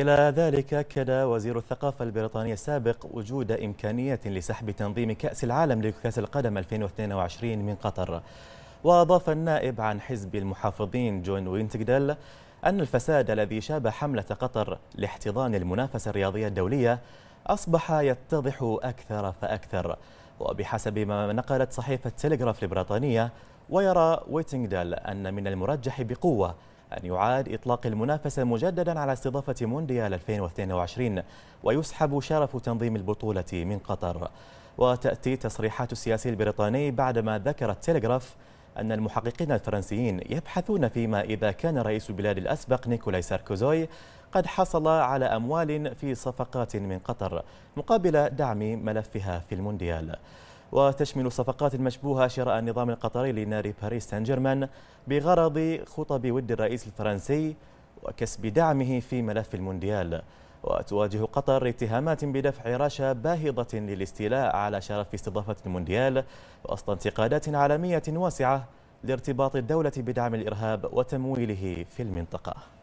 إلى ذلك كدا وزير الثقافة البريطانية السابق وجود إمكانية لسحب تنظيم كأس العالم لكأس القدم 2022 من قطر وأضاف النائب عن حزب المحافظين جون وينتجدل أن الفساد الذي شاب حملة قطر لاحتضان المنافسة الرياضية الدولية أصبح يتضح أكثر فأكثر وبحسب ما نقلت صحيفة تيليغراف البريطانية ويرى ويتنجدل أن من المرجح بقوة أن يعاد إطلاق المنافسة مجددا على استضافة مونديال 2022 ويسحب شرف تنظيم البطولة من قطر وتأتي تصريحات السياسي البريطاني بعدما ذكر التلغراف أن المحققين الفرنسيين يبحثون فيما إذا كان رئيس البلاد الأسبق نيكولاي ساركوزوي قد حصل على أموال في صفقات من قطر مقابل دعم ملفها في المونديال وتشمل صفقات مشبوهة شراء النظام القطري لناري باريس سان جيرمان بغرض خطب ود الرئيس الفرنسي وكسب دعمه في ملف المونديال وتواجه قطر اتهامات بدفع رشا باهظة للاستيلاء على شرف استضافة المونديال وأصل انتقادات عالمية واسعة لارتباط الدولة بدعم الإرهاب وتمويله في المنطقة